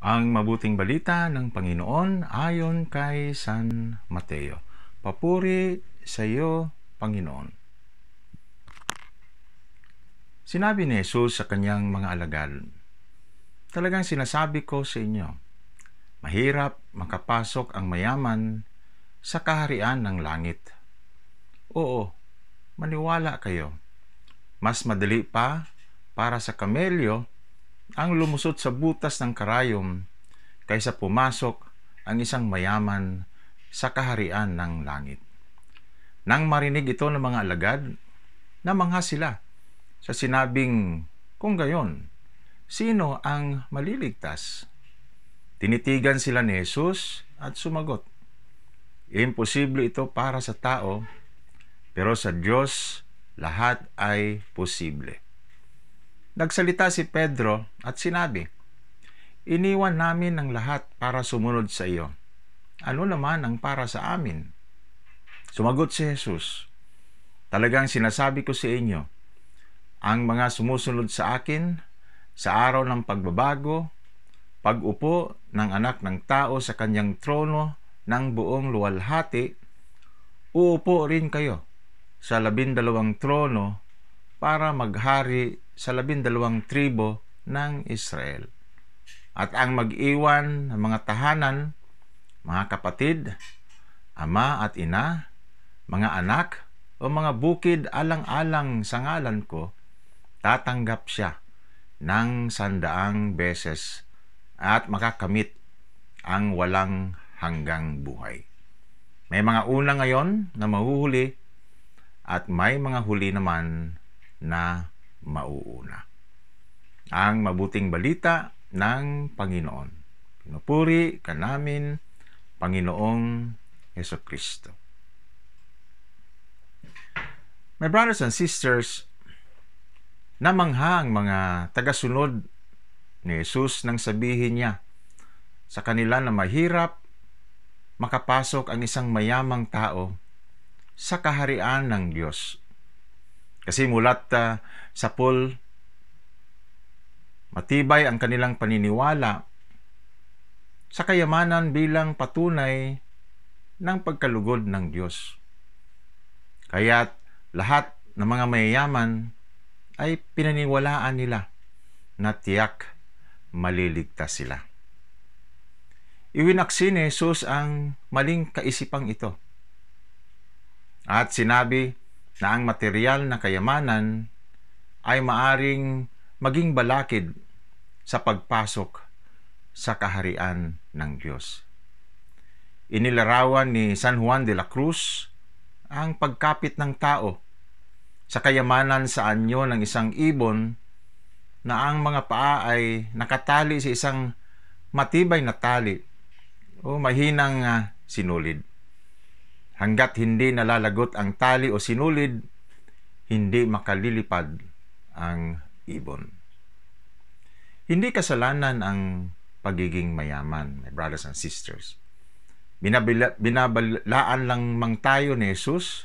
Ang mabuting balita ng Panginoon ayon kay San Mateo. Papuri sa iyo, Panginoon. Sinabi ni Jesus sa kanyang mga alagad, Talagang sinasabi ko sa inyo, mahirap makapasok ang mayaman sa kaharian ng langit. Oo, maniwala kayo. Mas madali pa para sa kamelyo ang lumusot sa butas ng karayom kaysa pumasok ang isang mayaman sa kaharian ng langit. Nang marinig ito ng mga alagad, namangha sila sa sinabing, kung gayon, sino ang maliligtas? Tinitigan sila ni Jesus at sumagot, Imposible ito para sa tao, pero sa Diyos lahat ay posible. Nagsalita si Pedro at sinabi, Iniwan namin ang lahat para sumunod sa iyo. Ano naman ang para sa amin? Sumagot si Jesus, Talagang sinasabi ko sa inyo, ang mga sumusunod sa akin sa araw ng pagbabago, pag-upo ng anak ng tao sa kanyang trono ng buong luwalhati, uupo rin kayo sa labindalawang trono para maghari sa labindalawang tribo ng Israel. At ang mag-iwan ng mga tahanan, mga kapatid, ama at ina, mga anak, o mga bukid alang-alang sa ngalan ko, tatanggap siya ng sandaang beses at makakamit ang walang hanggang buhay. May mga una ngayon na mahuhuli at may mga huli naman na mauuna. Ang mabuting balita ng Panginoon. Pinupuri ka namin, Panginoong Heso Kristo. My brothers and sisters, namangha ang mga tagasunod ni Jesus nang sabihin niya sa kanila na mahirap makapasok ang isang mayamang tao sa kaharian ng Diyos kasi mulat uh, sa pool, matibay ang kanilang paniniwala sa kayamanan bilang patunay ng pagkalugod ng Diyos. Kaya't lahat ng mga mayayaman ay pinaniwalaan nila na tiyak maliligtas sila. Iwinaksi ni Jesus ang maling kaisipang ito. At sinabi na ang material na kayamanan ay maaring maging balakid sa pagpasok sa kaharian ng Diyos. Inilarawan ni San Juan de la Cruz ang pagkapit ng tao sa kayamanan sa anyo ng isang ibon na ang mga paa ay nakatali sa isang matibay na tali o mahinang ah, sinulid. Hanggat hindi nalalagot ang tali o sinulid, hindi makalilipad ang ibon. Hindi kasalanan ang pagiging mayaman, my brothers and sisters. Binabila, binabalaan lang mang tayo ni Jesus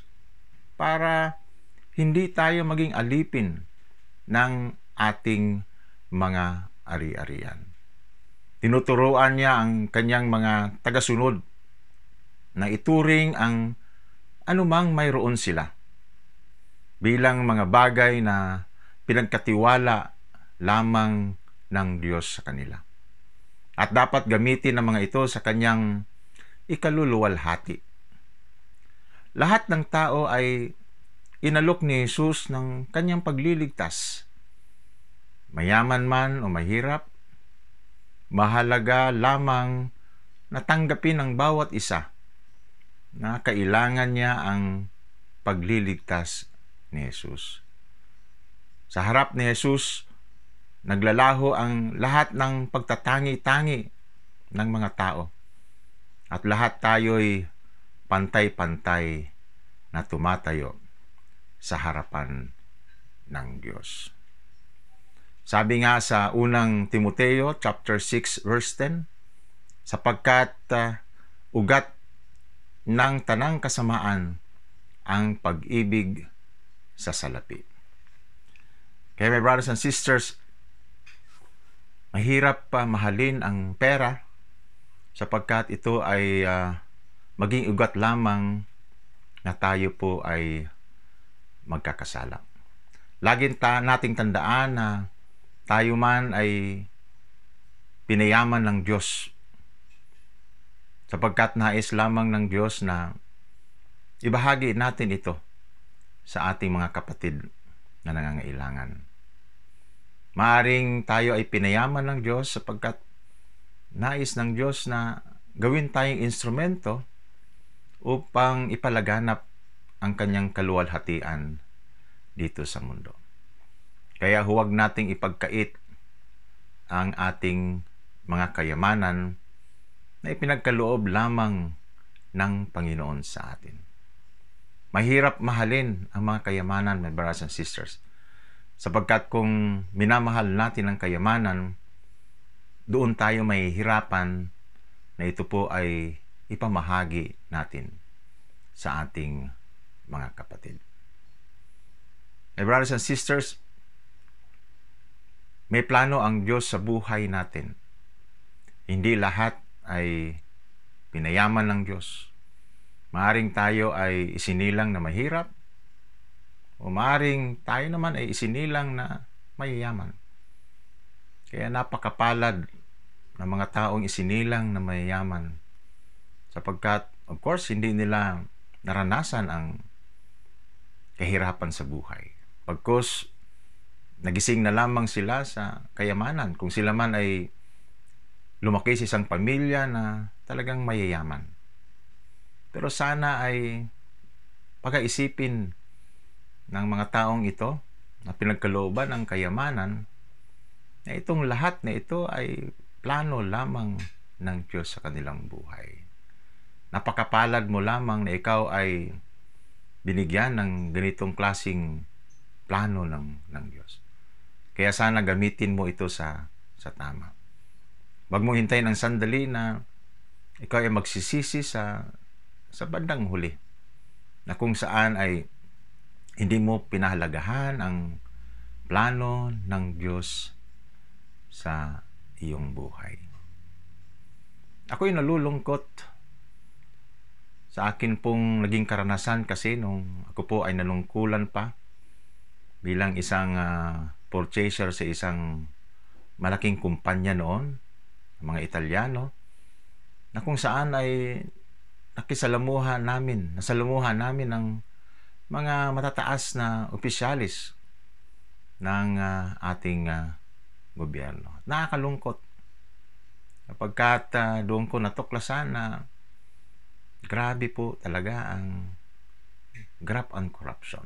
para hindi tayo maging alipin ng ating mga ari-arian. Tinuturuan niya ang kanyang mga tagasunod na ituring ang anumang mayroon sila bilang mga bagay na pinagkatiwala lamang ng Diyos sa kanila. At dapat gamitin ang mga ito sa kanyang ikaluluwalhati. Lahat ng tao ay inalok ni Jesus ng kanyang pagliligtas. Mayaman man o mahirap, mahalaga lamang natanggapin ng bawat isa na kailangan niya ang pagliligtas ni Jesus. Sa harap ni Jesus, naglalaho ang lahat ng pagtatangi-tangi ng mga tao. At lahat tayo'y pantay-pantay na tumatayo sa harapan ng Diyos. Sabi nga sa unang Timoteo chapter 6 verse 10, sapagkat uh, ugat ng tanang kasamaan ang pag-ibig sa salapi. Kaya my brothers and sisters, mahirap pa mahalin ang pera sapagkat ito ay uh, maging ugat lamang na tayo po ay magkakasala. Laging ta- nating tandaan na tayo man ay pinayaman ng Diyos sapagkat nais lamang ng Diyos na ibahagi natin ito sa ating mga kapatid na nangangailangan. Maaring tayo ay pinayaman ng Diyos sapagkat nais ng Diyos na gawin tayong instrumento upang ipalaganap ang kanyang kaluwalhatian dito sa mundo. Kaya huwag nating ipagkait ang ating mga kayamanan na ipinagkaloob lamang ng Panginoon sa atin. Mahirap mahalin ang mga kayamanan, my brothers and sisters. Sapagkat kung minamahal natin ang kayamanan, doon tayo may hirapan na ito po ay ipamahagi natin sa ating mga kapatid. My brothers and sisters, may plano ang Diyos sa buhay natin. Hindi lahat ay pinayaman ng Diyos. Maaring tayo ay isinilang na mahirap o maaring tayo naman ay isinilang na mayayaman. Kaya napakapalad ng mga taong isinilang na mayayaman sapagkat of course hindi nila naranasan ang kahirapan sa buhay. Pagkos nagising na lamang sila sa kayamanan kung sila man ay lumaki sa isang pamilya na talagang mayayaman. Pero sana ay pag-aisipin ng mga taong ito na pinagkalooban ng kayamanan na itong lahat na ito ay plano lamang ng Diyos sa kanilang buhay. Napakapalad mo lamang na ikaw ay binigyan ng ganitong klasing plano ng, ng Diyos. Kaya sana gamitin mo ito sa, sa tama. Huwag mong hintayin ang sandali na ikaw ay magsisisi sa sa bandang huli na kung saan ay hindi mo pinahalagahan ang plano ng Diyos sa iyong buhay. Ako'y nalulungkot sa akin pong naging karanasan kasi nung ako po ay nalungkulan pa bilang isang uh, purchaser sa isang malaking kumpanya noon mga Italiano, na kung saan ay nakisalamuhan namin, nasalamuhan namin ng mga matataas na opisyalis ng uh, ating uh, gobyerno. Nakakalungkot. Kapagkat uh, ah, doon ko natuklasan na grabe po talaga ang graft on corruption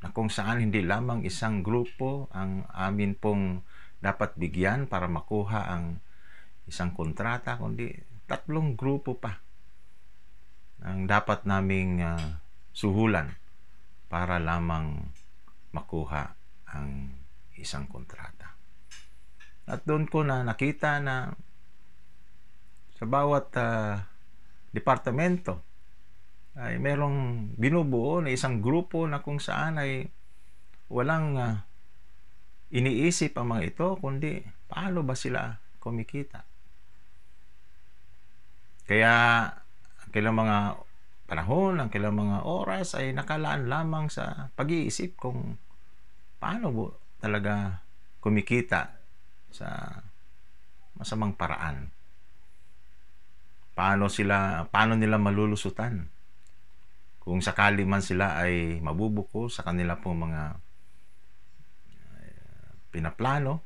na kung saan hindi lamang isang grupo ang amin pong dapat bigyan para makuha ang isang kontrata, kundi tatlong grupo pa ang dapat naming uh, suhulan para lamang makuha ang isang kontrata. At doon ko na nakita na sa bawat uh, departamento ay merong binubuo na isang grupo na kung saan ay walang uh, iniisip ang mga ito kundi paano ba sila kumikita kaya ang kailang mga panahon, ang kailang mga oras ay nakalaan lamang sa pag-iisip kung paano bo talaga kumikita sa masamang paraan. Paano sila paano nila malulusutan? Kung sakali man sila ay mabubuko sa kanila pong mga eh, pinaplano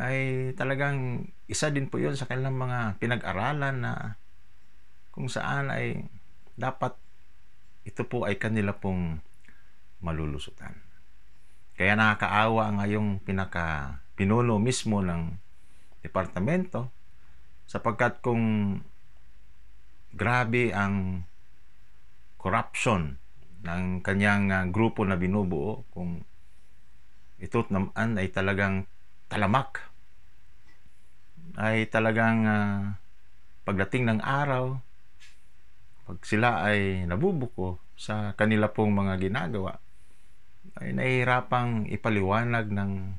ay talagang isa din po yun sa kanilang mga pinag-aralan na kung saan ay dapat ito po ay kanila pong malulusutan. Kaya nakakaawa nga yung pinaka pinuno mismo ng departamento sapagkat kung grabe ang corruption ng kanyang ah, grupo na binubuo kung ito naman ay talagang talamak ay talagang uh, pagdating ng araw, pag sila ay nabubuko sa kanila pong mga ginagawa, ay nahihirapang ipaliwanag ng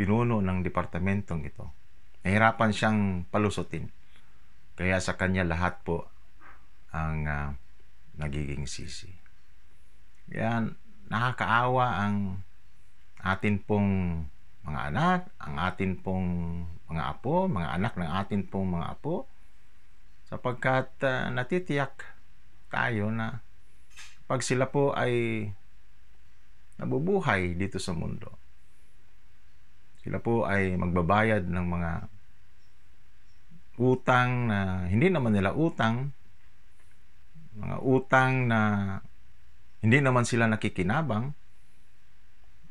pinuno ng departamentong ito. Nahihirapan siyang palusutin. Kaya sa kanya lahat po ang uh, nagiging sisi. Yan, nakakaawa ang atin pong mga anak, ang atin pong mga apo, mga anak ng atin pong mga apo, sapagkat uh, natitiyak tayo na pag sila po ay nabubuhay dito sa mundo, sila po ay magbabayad ng mga utang na hindi naman nila utang, mga utang na hindi naman sila nakikinabang,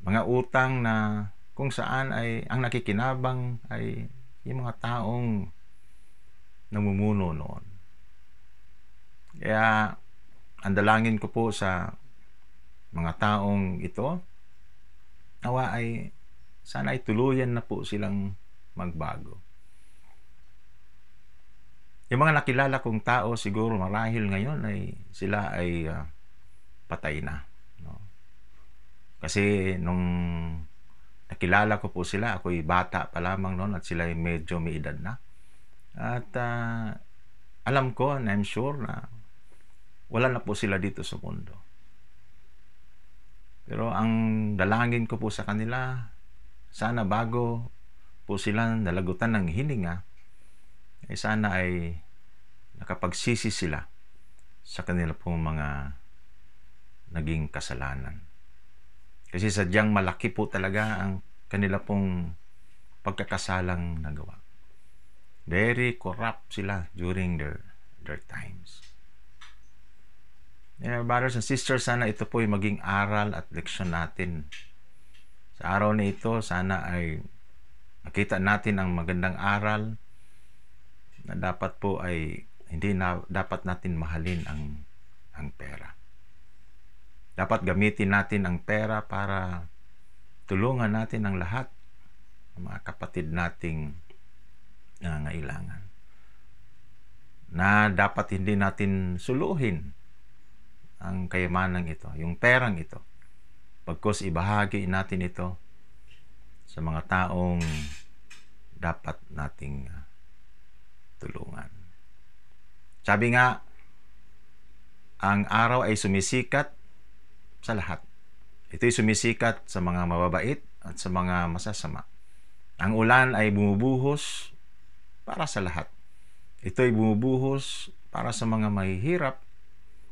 mga utang na kung saan ay ang nakikinabang ay yung mga taong namumuno noon. Kaya andalangin ko po sa mga taong ito nawa ay sana ay tuluyan na po silang magbago. Yung mga nakilala kong tao siguro marahil ngayon ay sila ay uh, patay na. No? Kasi nung Nakilala ko po sila. Ako'y bata pa lamang noon at sila ay medyo may edad na. At uh, alam ko and I'm sure na wala na po sila dito sa mundo. Pero ang dalangin ko po sa kanila, sana bago po sila nalagutan ng hininga, ay eh, sana ay nakapagsisi sila sa kanila pong mga naging kasalanan. Kasi sadyang malaki po talaga ang kanila pong pagkakasalang nagawa. Very corrupt sila during their, their times. Yeah, brothers and sisters, sana ito po ay maging aral at leksyon natin. Sa araw na ito, sana ay makita natin ang magandang aral na dapat po ay hindi na dapat natin mahalin ang ang pera. Dapat gamitin natin ang pera para tulungan natin ang lahat ng mga kapatid nating nangangailangan. Na dapat hindi natin suluhin ang kayamanang ito, yung perang ito. Pagkos ibahagi natin ito sa mga taong dapat nating ah, tulungan. Sabi nga, ang araw ay sumisikat sa lahat. Ito'y sumisikat sa mga mababait at sa mga masasama. Ang ulan ay bumubuhos para sa lahat. Ito'y bumubuhos para sa mga mahihirap,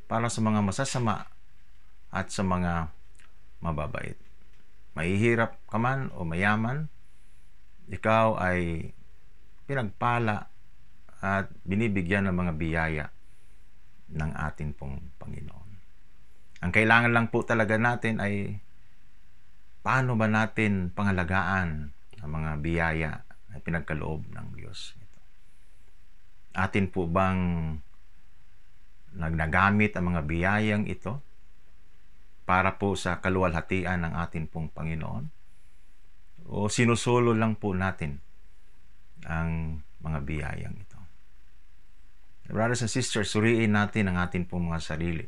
para sa mga masasama at sa mga mababait. Mahihirap ka man o mayaman, ikaw ay pinagpala at binibigyan ng mga biyaya ng ating pong Panginoon. Ang kailangan lang po talaga natin ay paano ba natin pangalagaan ang mga biyaya na pinagkaloob ng Diyos. Ito. Atin po bang nagnagamit ang mga biyayang ito para po sa kaluwalhatian ng atin pong Panginoon? O sinusolo lang po natin ang mga biyayang ito? Brothers and sisters, suriin natin ang atin pong mga sarili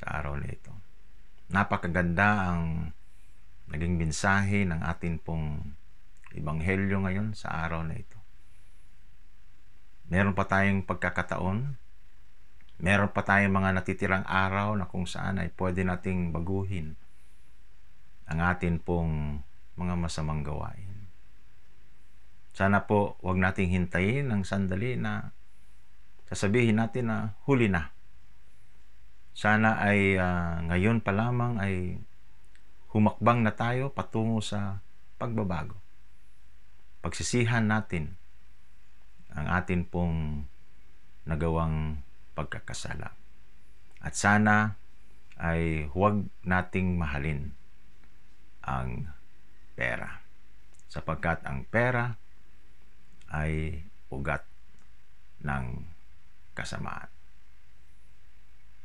sa araw na ito. Napakaganda ang naging mensahe ng atin pong ebanghelyo ngayon sa araw na ito. Meron pa tayong pagkakataon, meron pa tayong mga natitirang araw na kung saan ay pwede nating baguhin ang atin pong mga masamang gawain. Sana po wag nating hintayin ang sandali na sasabihin natin na huli na sana ay uh, ngayon pa lamang ay humakbang na tayo patungo sa pagbabago. Pagsisihan natin ang atin pong nagawang pagkakasala. At sana ay huwag nating mahalin ang pera. Sapagkat ang pera ay ugat ng kasamaan.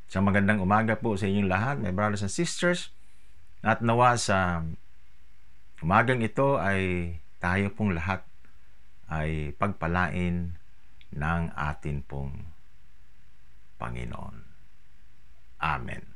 So magandang umaga po sa inyong lahat, my brothers and sisters. At nawa sa umagang ito ay tayo pong lahat ay pagpalain ng atin pong Panginoon. Amen.